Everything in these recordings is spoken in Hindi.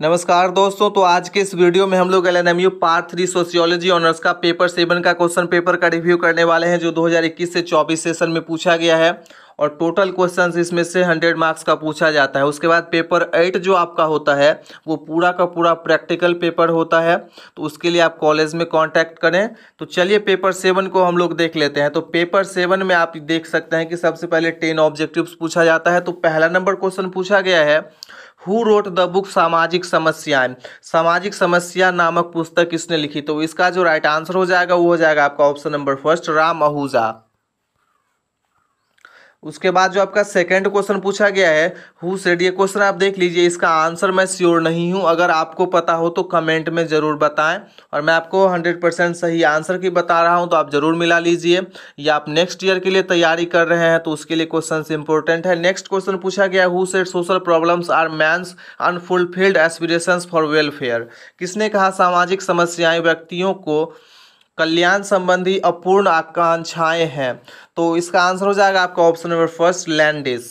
नमस्कार दोस्तों तो आज के इस वीडियो में हम लोग L N M U part three sociology honours का पेपर सेवन का क्वेश्चन पेपर का रिव्यू करने वाले हैं जो 2021 से 24 सेशन में पूछा गया है और टोटल क्वेश्चन इसमें से हंड्रेड मार्क्स का पूछा जाता है उसके बाद पेपर एट जो आपका होता है वो पूरा का पूरा प्रैक्टिकल पेपर होता है तो उसके लिए आप कॉलेज में कॉन्टैक्ट करें तो चलिए पेपर सेवन को हम लोग देख लेते हैं तो पेपर सेवन में आप देख सकते हैं कि सबसे पहले टेन ऑब्जेक्टिव्स पूछा जाता है तो पहला नंबर क्वेश्चन पूछा गया है हु रोट द बुक सामाजिक समस्याएं सामाजिक समस्या नामक पुस्तक किसने लिखी तो इसका जो राइट आंसर हो जाएगा वो हो जाएगा आपका option number first Ram Ahuja उसके बाद जो आपका सेकंड क्वेश्चन पूछा गया है हु सेड ये क्वेश्चन आप देख लीजिए इसका आंसर मैं श्योर नहीं हूँ अगर आपको पता हो तो कमेंट में ज़रूर बताएं और मैं आपको 100 परसेंट सही आंसर की बता रहा हूँ तो आप ज़रूर मिला लीजिए या आप नेक्स्ट ईयर के लिए तैयारी कर रहे हैं तो उसके लिए क्वेश्चन इंपॉर्टेंट है नेक्स्ट क्वेश्चन पूछा गया who said social problems are man's unfulfilled aspirations for welfare किसने कहा सामाजिक समस्याएँ व्यक्तियों को कल्याण संबंधी अपूर्ण आकांक्षाएं हैं तो इसका आंसर हो जाएगा आपका ऑप्शन नंबर फर्स्ट लैंडिस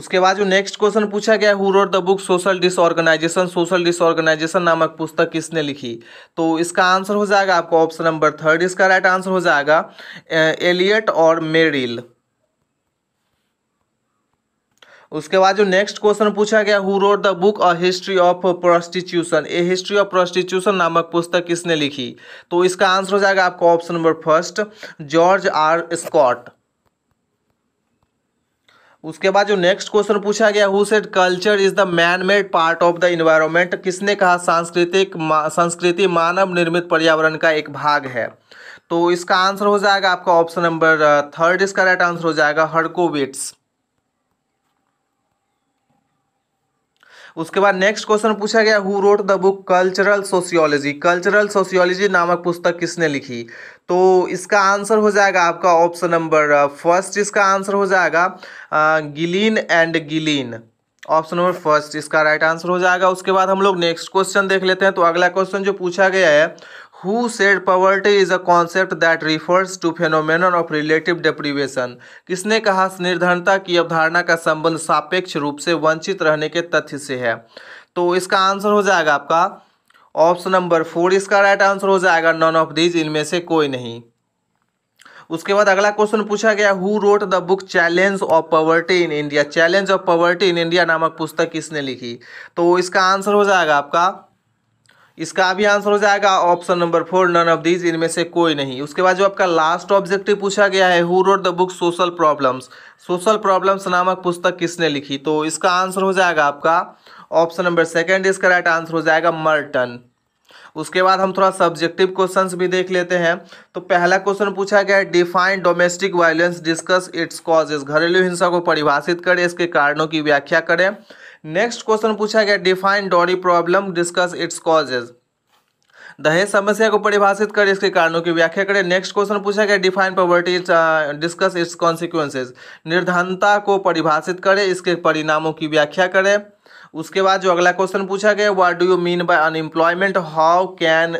उसके बाद जो नेक्स्ट क्वेश्चन पूछा गया who wrote the book social disorganization social disorganization नामक पुस्तक किसने लिखी तो इसका आंसर हो जाएगा आपका ऑप्शन नंबर थर्ड इसका राइट आंसर हो जाएगा एलियट और मेरिल उसके बाद जो नेक्स्ट क्वेश्चन पूछा गया who wrote the book a history of prostitution a history of prostitution नामक पुस्तक किसने लिखी तो इसका आंसर हो जाएगा आपका option number first George R Scott उसके बाद जो नेक्स्ट क्वेश्चन पूछा गया who said culture is the man made part of the environment किसने कहा सांस्कृतिक मा, संस्कृति मानव निर्मित पर्यावरण का एक भाग है तो इसका आंसर हो जाएगा आपका ऑप्शन नंबर थर्ड इसका राइट आंसर हो जाएगा हर्कोविट्स उसके बाद नेक्स्ट क्वेश्चन पूछा गया who wrote the book cultural sociology cultural sociology नामक पुस्तक किसने लिखी तो इसका आंसर हो जाएगा आपका ऑप्शन नंबर फर्स्ट इसका आंसर हो जाएगा Gillin and Gillin option number first इसका राइट right आंसर हो जाएगा उसके बाद हम लोग नेक्स्ट क्वेश्चन देख लेते हैं तो अगला क्वेश्चन जो पूछा गया है who said poverty is a concept that refers to phenomenon of relative deprivation किसने कहा निर्धनता की अवधारणा का संबंध सापेक्ष रूप से वंचित रहने के तथ्य से है तो इसका आंसर हो जाएगा आपका ऑप्शन नंबर फोर इसका राइट आंसर हो जाएगा नॉन ऑफ दीज इनमें से कोई नहीं उसके बाद अगला क्वेश्चन पूछा गया who wrote the book challenge of poverty in India challenge of poverty in India नामक पुस्तक किसने लिखी तो इसका आंसर हो जाएगा आपका इसका भी आंसर हो जाएगा option number four none of these इनमें से कोई नहीं उसके बाद जो आपका लास्ट ऑब्जेक्टिव पूछा गया है who wrote the book social problems social problems नामक पुस्तक किसने लिखी तो इसका आंसर हो जाएगा आपका ऑप्शन नंबर सेकेंड इसका राइट आंसर हो जाएगा मर्टन उसके बाद हम थोड़ा सब्जेक्टिव क्वेश्चंस भी देख लेते हैं तो पहला क्वेश्चन पूछा गया है define domestic violence discuss its causes घरेलू हिंसा को परिभाषित करें इसके कारणों की व्याख्या करें नेक्स्ट क्वेश्चन पूछा गया define dowry problem discuss its causes दहेज समस्या को परिभाषित करें इसके कारणों की व्याख्या करें नेक्स्ट क्वेश्चन पूछा गया define poverty discuss its consequences निर्धनता को परिभाषित करें इसके परिणामों की व्याख्या करें उसके बाद जो अगला क्वेश्चन पूछा गया what do you mean by unemployment how can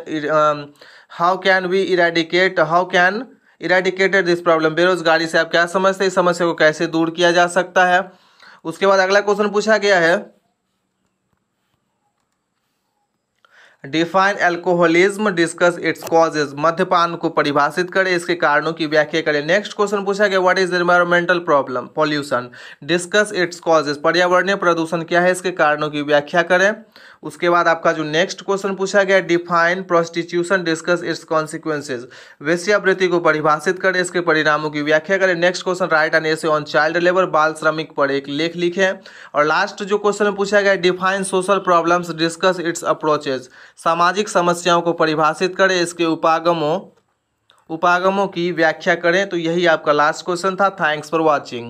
how can we eradicate how can eradicated this problem बेरोजगारी से आप क्या समझते हैं इस समस्या को कैसे दूर किया जा सकता है उसके बाद अगला क्वेश्चन पूछा गया है define alcoholism discuss its causes मध्यपान को परिभाषित करें इसके कारणों की व्याख्या करें नेक्स्ट क्वेश्चन पूछा गया what is environmental problem pollution discuss its causes पर्यावरणीय प्रदूषण क्या है इसके कारणों की व्याख्या करें उसके बाद आपका जो नेक्स्ट क्वेश्चन पूछा गया define prostitution discuss its consequences वेश्यावृत्ति को परिभाषित करें इसके परिणामों की व्याख्या करें next question write an essay on child labour बाल श्रमिक पर एक लेख लिखें और लास्ट जो क्वेश्चन पूछा गया define social problems discuss its approaches सामाजिक समस्याओं को परिभाषित करें इसके उपागमों उपागमों की व्याख्या करें तो यही आपका लास्ट क्वेश्चन था थैंक्स फॉर वॉचिंग